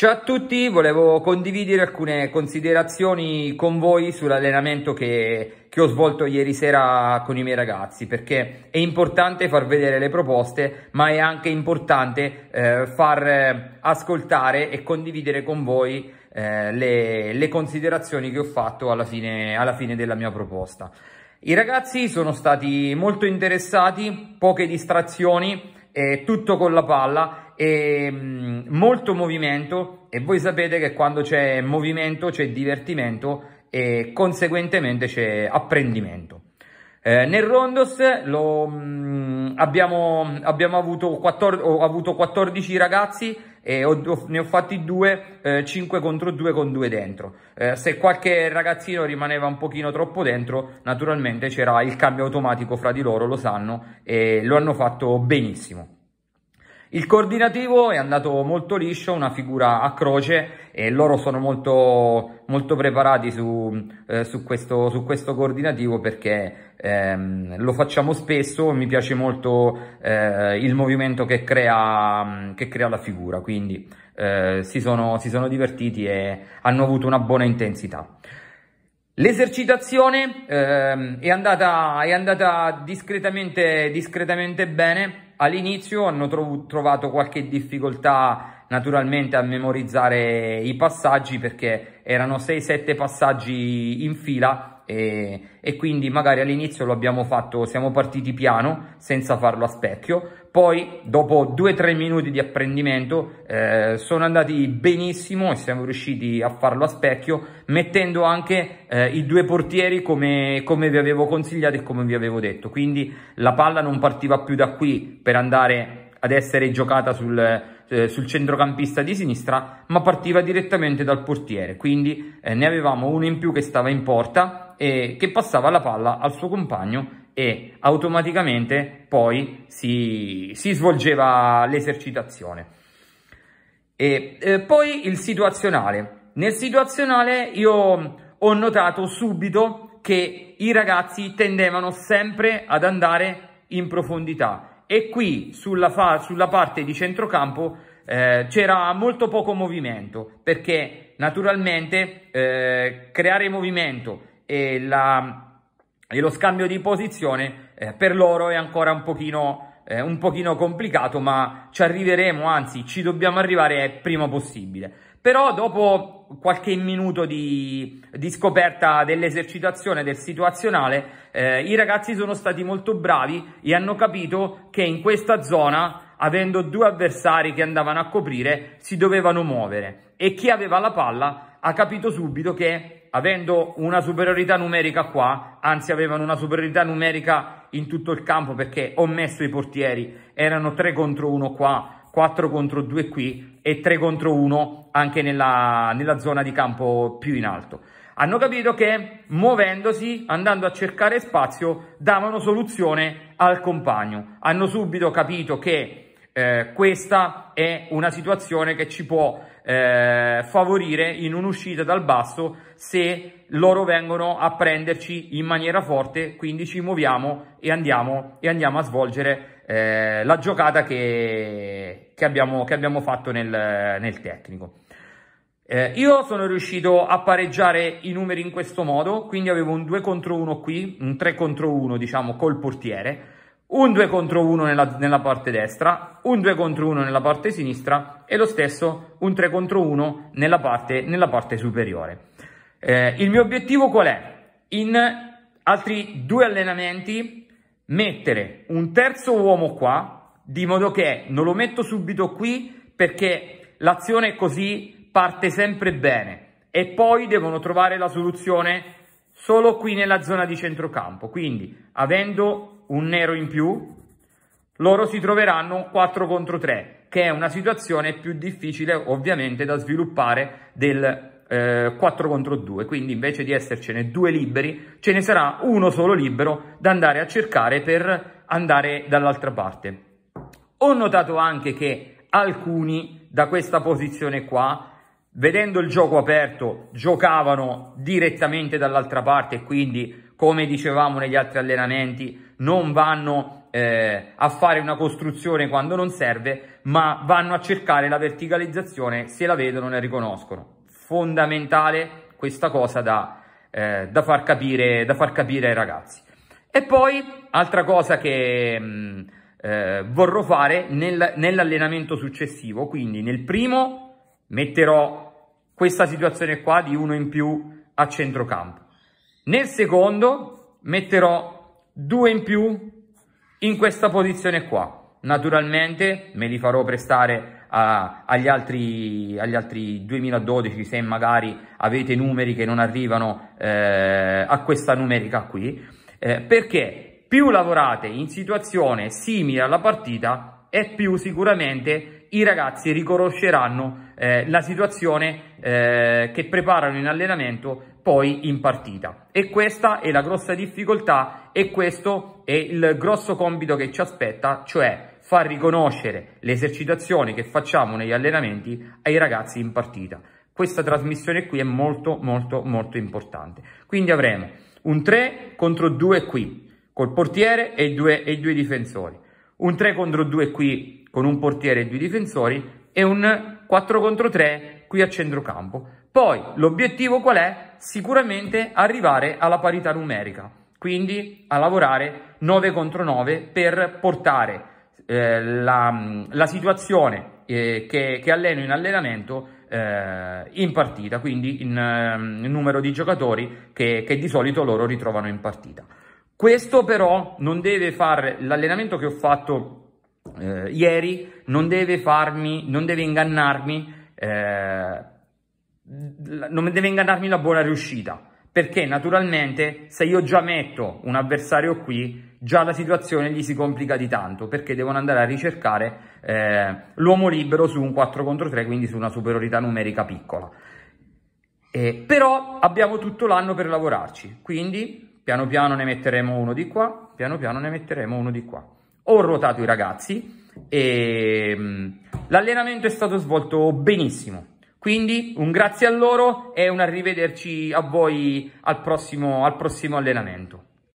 Ciao a tutti, volevo condividere alcune considerazioni con voi sull'allenamento che, che, ho svolto ieri sera con i miei ragazzi perché è importante far vedere le proposte ma è anche importante eh, far eh, ascoltare e condividere con voi eh, le, le, considerazioni che ho fatto alla fine, alla fine della mia proposta. I ragazzi sono stati molto interessati, poche distrazioni, eh, tutto con la palla e mh, mm, molto movimento e voi sapete che quando c'è movimento c'è divertimento e conseguentemente c'è apprendimento. Eh, nel Rondos lo, mh, mm, abbiamo, abbiamo avuto, 14, avuto 14 ragazzi e ho, ho, ne ho fatti due, eh, 5 contro 2 con due dentro. Eh, se qualche ragazzino rimaneva un pochino troppo dentro, naturalmente c'era il cambio automatico fra di loro, lo sanno, e lo hanno fatto benissimo. Il coordinativo è andato molto liscio, una figura a croce e loro sono molto, molto preparati su, eh, su, questo, su, questo, coordinativo perché ehm, lo facciamo spesso, e mi piace molto eh, il movimento che crea, che crea, la figura, quindi eh, si, sono, si sono divertiti e hanno avuto una buona intensità. L'esercitazione eh, è, andata, è andata discretamente, discretamente bene. All'inizio hanno trov trovato qualche difficoltà naturalmente a memorizzare i passaggi perché erano 6-7 passaggi in fila e, e quindi magari all'inizio lo abbiamo fatto, siamo partiti piano senza farlo a specchio, poi dopo 2-3 minuti di apprendimento eh, sono andati benissimo e siamo riusciti a farlo a specchio mettendo anche eh, i due portieri come, come, vi avevo consigliato e come vi avevo detto, quindi la palla non partiva più da qui per andare ad essere giocata sul, eh, sul centrocampista di sinistra ma partiva direttamente dal portiere, quindi eh, ne avevamo uno in più che stava in porta eh, che passava la palla al suo compagno e automaticamente poi si, si svolgeva l'esercitazione. E, eh, poi il situazionale. Nel situazionale io ho notato subito che i ragazzi tendevano sempre ad andare in profondità e qui sulla, fa, sulla parte di centrocampo eh, c'era molto poco movimento perché naturalmente eh, creare movimento e, la, e lo scambio di posizione eh, per loro è ancora un pochino, eh, un pochino complicato, ma ci arriveremo, anzi ci dobbiamo arrivare prima possibile. Però dopo qualche minuto di, di scoperta dell'esercitazione del situazionale, eh, i ragazzi sono stati molto bravi e hanno capito che in questa zona, avendo due avversari che andavano a coprire, si dovevano muovere e chi aveva la palla ha capito subito che avendo una superiorità numerica qua, anzi avevano una superiorità numerica in tutto il campo perché ho messo i portieri, erano 3 contro 1 qua, 4 contro 2 qui e 3 contro 1 anche nella, nella zona di campo più in alto. Hanno capito che muovendosi, andando a cercare spazio, davano soluzione al compagno. Hanno subito capito che eh, questa è una situazione che ci può eh, favorire in un'uscita dal basso se loro vengono a prenderci in maniera forte, quindi ci muoviamo e andiamo, e andiamo a svolgere eh, la giocata che, che, abbiamo, che abbiamo fatto nel, nel tecnico. Eh, io sono riuscito a pareggiare i numeri in questo modo, quindi avevo un 2 contro 1 qui, un 3 contro 1 diciamo col portiere, un 2 contro 1 nella, nella, parte destra, un 2 contro 1 nella parte sinistra e lo stesso un 3 contro 1 nella parte, nella parte superiore. Eh, il mio obiettivo qual è? In altri due allenamenti mettere un terzo uomo qua, di modo che non lo metto subito qui perché l'azione così parte sempre bene e poi devono trovare la soluzione solo qui nella zona di centrocampo. Quindi avendo un nero in più, loro si troveranno 4 contro 3, che è una situazione più difficile ovviamente da sviluppare del eh, 4 contro 2. Quindi invece di essercene due liberi, ce ne sarà uno solo libero da andare a cercare per andare dall'altra parte. Ho notato anche che alcuni da questa posizione qua vedendo il gioco aperto, giocavano direttamente dall'altra parte e quindi come dicevamo negli altri allenamenti, non vanno eh, a fare una costruzione quando non serve, ma vanno a cercare la verticalizzazione se la vedono e riconoscono. Fondamentale questa cosa da, eh, da, far capire, da far capire ai ragazzi. E poi, altra cosa che mh, mm, eh, vorrò fare nel, nell'allenamento successivo, quindi nel primo metterò questa situazione qua di uno in più a centrocampo. Nel secondo metterò due in più in questa posizione qua. Naturalmente me li farò prestare a, agli, altri, agli altri 2012 se magari avete numeri che non arrivano eh, a questa numerica qui. Eh, perché più lavorate in situazione simile alla partita e più sicuramente i ragazzi riconosceranno eh, la situazione eh, che preparano in allenamento poi in partita. E questa è la grossa difficoltà e questo è il grosso compito che ci aspetta, cioè far riconoscere le esercitazioni che facciamo negli allenamenti ai ragazzi in partita. Questa trasmissione qui è molto molto molto importante. Quindi avremo un 3 contro 2 qui, col portiere e due, e due difensori. Un 3 contro 2 qui con un portiere e due difensori e un 4 contro 3 qui a centrocampo. Poi l'obiettivo qual è? Sicuramente arrivare alla parità numerica, quindi a lavorare 9 contro 9 per portare eh, la, la, situazione eh, che, che, alleno in allenamento eh, in partita, quindi in, in ehm, numero di giocatori che, che di solito loro ritrovano in partita. Questo però non deve far l'allenamento che ho fatto eh, ieri non deve farmi, non deve ingannarmi eh, non deve ingannarmi la buona riuscita, perché naturalmente se io già metto un avversario qui, già la situazione gli si complica di tanto, perché devono andare a ricercare eh, l'uomo libero su un 4 contro 3, quindi su una superiorità numerica piccola. Eh, però abbiamo tutto l'anno per lavorarci, quindi piano piano ne metteremo uno di qua, piano piano ne metteremo uno di qua. Ho ruotato i ragazzi e... Mm, L'allenamento è stato svolto benissimo. Quindi un grazie a loro e un arrivederci a voi al prossimo, al prossimo allenamento.